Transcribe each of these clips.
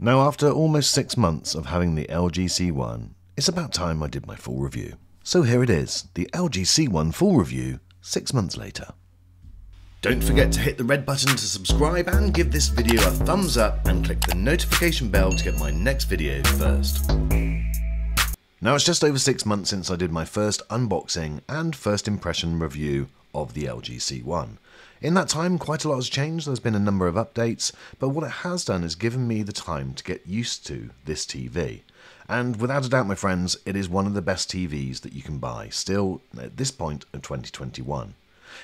Now, after almost six months of having the LG C1, it's about time I did my full review. So here it is, the LG C1 full review, six months later. Don't forget to hit the red button to subscribe and give this video a thumbs up and click the notification bell to get my next video first. Now it's just over six months since I did my first unboxing and first impression review of the LG C1. In that time, quite a lot has changed, there's been a number of updates, but what it has done is given me the time to get used to this TV. And without a doubt, my friends, it is one of the best TVs that you can buy, still at this point in 2021.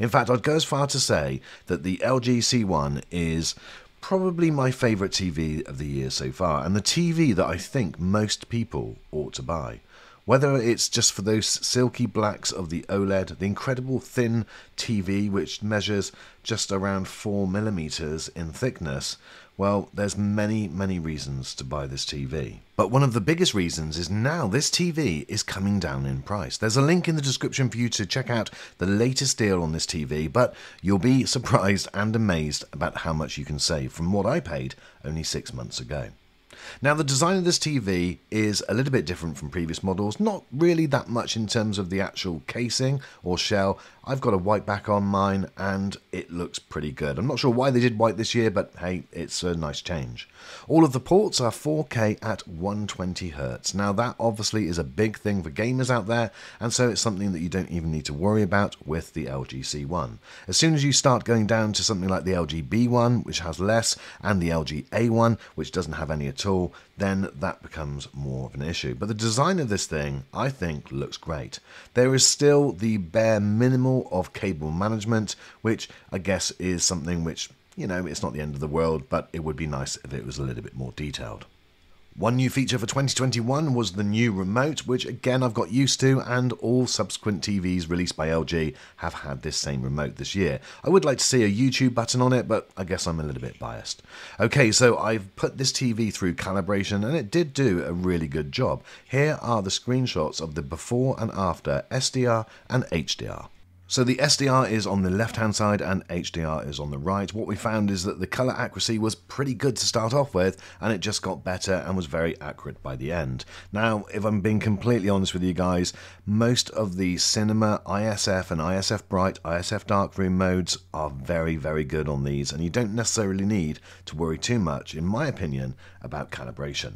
In fact, I'd go as far to say that the LG C1 is probably my favourite TV of the year so far, and the TV that I think most people ought to buy. Whether it's just for those silky blacks of the OLED, the incredible thin TV which measures just around 4mm in thickness, well, there's many, many reasons to buy this TV. But one of the biggest reasons is now this TV is coming down in price. There's a link in the description for you to check out the latest deal on this TV, but you'll be surprised and amazed about how much you can save from what I paid only six months ago. Now the design of this TV is a little bit different from previous models, not really that much in terms of the actual casing or shell. I've got a white back on mine and it looks pretty good. I'm not sure why they did white this year, but hey, it's a nice change. All of the ports are 4K at 120Hz. Now that obviously is a big thing for gamers out there, and so it's something that you don't even need to worry about with the LG C1. As soon as you start going down to something like the LG B1, which has less, and the LG A1, which doesn't have any at all, then that becomes more of an issue. But the design of this thing, I think, looks great. There is still the bare minimal of cable management, which I guess is something which, you know, it's not the end of the world, but it would be nice if it was a little bit more detailed. One new feature for 2021 was the new remote, which again I've got used to, and all subsequent TVs released by LG have had this same remote this year. I would like to see a YouTube button on it, but I guess I'm a little bit biased. Okay, so I've put this TV through calibration and it did do a really good job. Here are the screenshots of the before and after SDR and HDR. So the SDR is on the left hand side and HDR is on the right. What we found is that the colour accuracy was pretty good to start off with and it just got better and was very accurate by the end. Now if I'm being completely honest with you guys, most of the cinema ISF and ISF bright, ISF Dark Room modes are very very good on these and you don't necessarily need to worry too much in my opinion about calibration.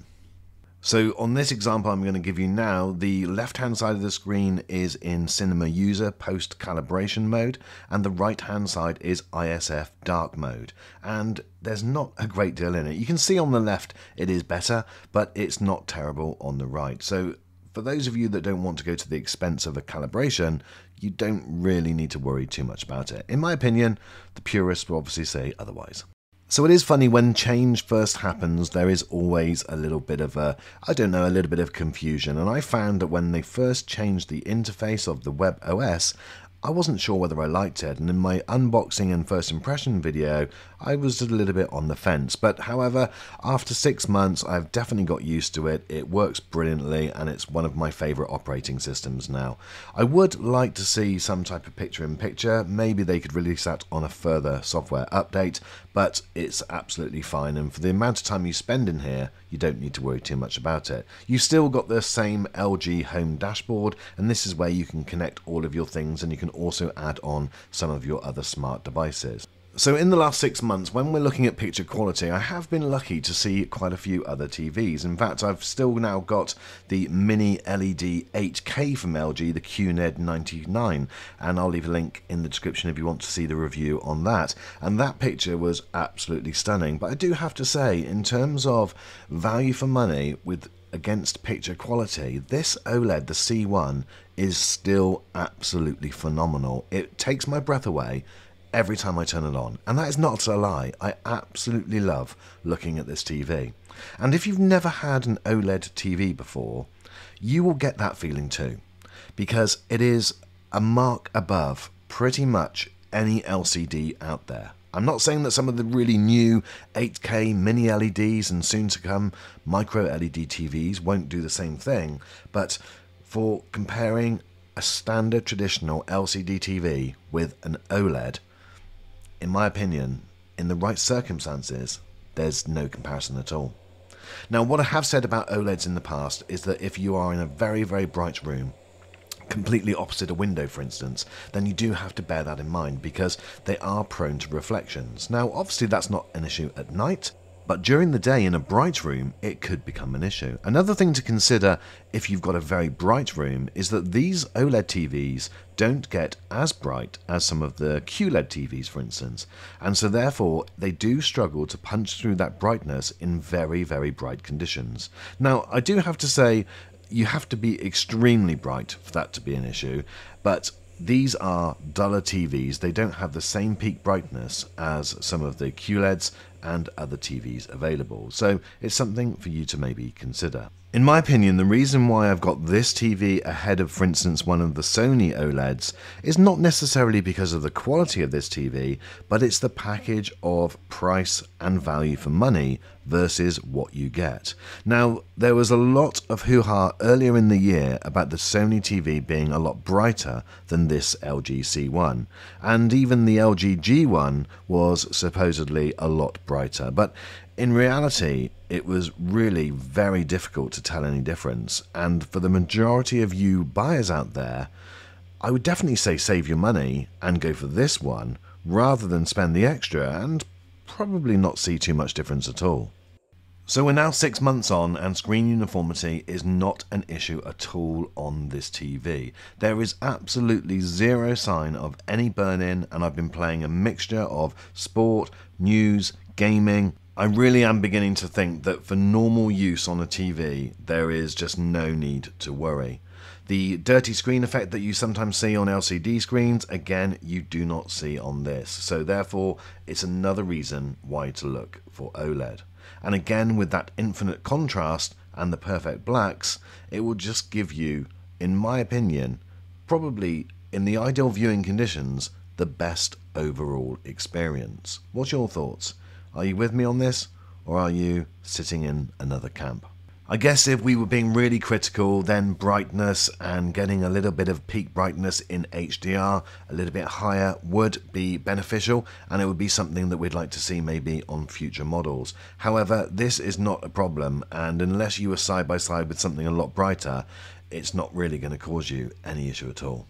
So on this example I'm going to give you now, the left-hand side of the screen is in Cinema User post-calibration mode, and the right-hand side is ISF dark mode. And there's not a great deal in it. You can see on the left it is better, but it's not terrible on the right. So for those of you that don't want to go to the expense of a calibration, you don't really need to worry too much about it. In my opinion, the purists will obviously say otherwise. So it is funny when change first happens, there is always a little bit of a, I don't know, a little bit of confusion. And I found that when they first changed the interface of the web OS, I wasn't sure whether I liked it, and in my unboxing and first impression video, I was a little bit on the fence. But however, after six months, I've definitely got used to it. It works brilliantly, and it's one of my favorite operating systems now. I would like to see some type of picture in picture. Maybe they could release that on a further software update, but it's absolutely fine. And for the amount of time you spend in here, you don't need to worry too much about it. You've still got the same LG home dashboard, and this is where you can connect all of your things and you can can also add on some of your other smart devices. So in the last six months, when we're looking at picture quality, I have been lucky to see quite a few other TVs. In fact, I've still now got the mini LED 8K from LG, the QNED 99, and I'll leave a link in the description if you want to see the review on that. And that picture was absolutely stunning. But I do have to say, in terms of value for money, with against picture quality, this OLED, the C1, is still absolutely phenomenal. It takes my breath away every time I turn it on. And that is not a lie. I absolutely love looking at this TV. And if you've never had an OLED TV before, you will get that feeling too, because it is a mark above pretty much any LCD out there. I'm not saying that some of the really new 8K mini LEDs and soon to come micro LED TVs won't do the same thing, but for comparing a standard traditional LCD TV with an OLED, in my opinion, in the right circumstances, there's no comparison at all. Now, what I have said about OLEDs in the past is that if you are in a very, very bright room, completely opposite a window, for instance, then you do have to bear that in mind because they are prone to reflections. Now, obviously, that's not an issue at night, but during the day in a bright room, it could become an issue. Another thing to consider if you've got a very bright room is that these OLED TVs don't get as bright as some of the QLED TVs, for instance, and so therefore they do struggle to punch through that brightness in very, very bright conditions. Now, I do have to say, you have to be extremely bright for that to be an issue, but these are duller TVs. They don't have the same peak brightness as some of the QLEDs and other TVs available, so it's something for you to maybe consider. In my opinion, the reason why I've got this TV ahead of, for instance, one of the Sony OLEDs is not necessarily because of the quality of this TV, but it's the package of price and value for money versus what you get. Now, there was a lot of hoo ha earlier in the year about the Sony TV being a lot brighter than this LG C1, and even the LG G1 was supposedly a lot brighter, but in reality, it was really very difficult to tell any difference. And for the majority of you buyers out there, I would definitely say save your money and go for this one rather than spend the extra and probably not see too much difference at all. So we're now six months on, and screen uniformity is not an issue at all on this TV. There is absolutely zero sign of any burn in, and I've been playing a mixture of sport, news, gaming, I really am beginning to think that for normal use on a TV, there is just no need to worry. The dirty screen effect that you sometimes see on LCD screens, again, you do not see on this. So therefore, it's another reason why to look for OLED. And again, with that infinite contrast and the perfect blacks, it will just give you, in my opinion, probably in the ideal viewing conditions, the best overall experience. What's your thoughts? Are you with me on this, or are you sitting in another camp? I guess if we were being really critical, then brightness and getting a little bit of peak brightness in HDR a little bit higher would be beneficial and it would be something that we'd like to see maybe on future models. However, this is not a problem and unless you were side by side with something a lot brighter, it's not really going to cause you any issue at all.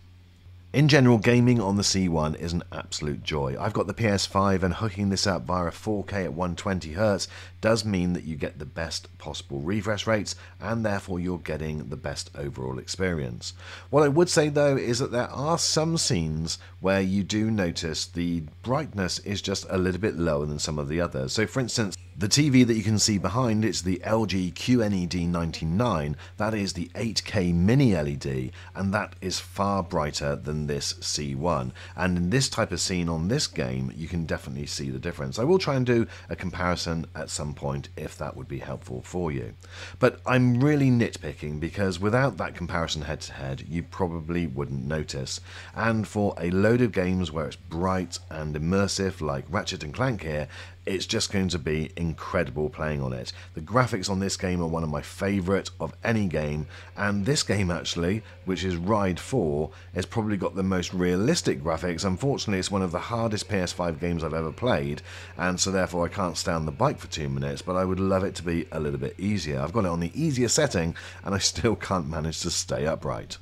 In general, gaming on the C1 is an absolute joy. I've got the PS5 and hooking this up via a 4K at 120Hz does mean that you get the best possible refresh rates and therefore you're getting the best overall experience. What I would say though is that there are some scenes where you do notice the brightness is just a little bit lower than some of the others. So for instance, the TV that you can see behind it's the LG QNED99, that is the 8K mini LED, and that is far brighter than this C1. And in this type of scene on this game, you can definitely see the difference. I will try and do a comparison at some point if that would be helpful for you. But I'm really nitpicking because without that comparison head to head, you probably wouldn't notice. And for a load of games where it's bright and immersive like Ratchet and Clank here, it's just going to be incredible playing on it. The graphics on this game are one of my favourite of any game, and this game actually, which is Ride 4, has probably got the most realistic graphics. Unfortunately, it's one of the hardest PS5 games I've ever played, and so therefore I can't stand the bike for two minutes, but I would love it to be a little bit easier. I've got it on the easier setting, and I still can't manage to stay upright.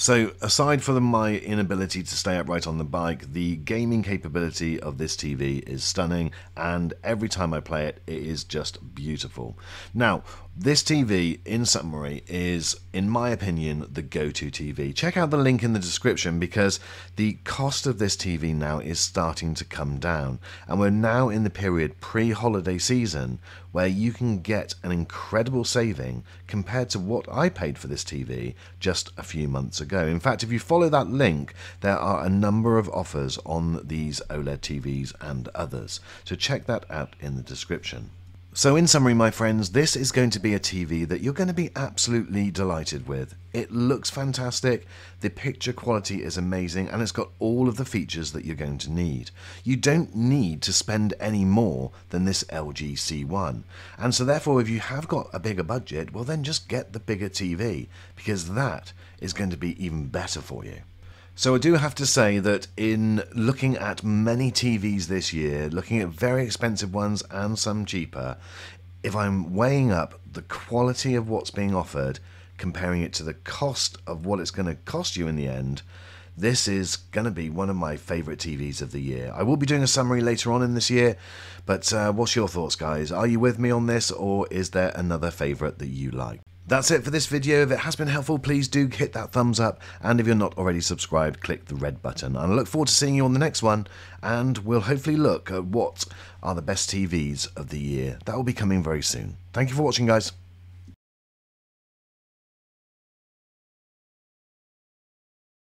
So, aside from my inability to stay upright on the bike, the gaming capability of this TV is stunning, and every time I play it, it is just beautiful. Now, this TV, in summary, is, in my opinion, the go to TV. Check out the link in the description because the cost of this TV now is starting to come down, and we're now in the period pre holiday season where you can get an incredible saving compared to what I paid for this TV just a few months ago. In fact, if you follow that link, there are a number of offers on these OLED TVs and others. So check that out in the description. So in summary, my friends, this is going to be a TV that you're going to be absolutely delighted with. It looks fantastic, the picture quality is amazing, and it's got all of the features that you're going to need. You don't need to spend any more than this LG C1. And so therefore, if you have got a bigger budget, well then just get the bigger TV, because that is going to be even better for you. So I do have to say that in looking at many TVs this year, looking at very expensive ones and some cheaper, if I'm weighing up the quality of what's being offered, comparing it to the cost of what it's going to cost you in the end, this is going to be one of my favourite TVs of the year. I will be doing a summary later on in this year, but uh, what's your thoughts, guys? Are you with me on this, or is there another favourite that you like? That's it for this video. If it has been helpful, please do hit that thumbs up. And if you're not already subscribed, click the red button. And I look forward to seeing you on the next one. And we'll hopefully look at what are the best TVs of the year. That will be coming very soon. Thank you for watching, guys.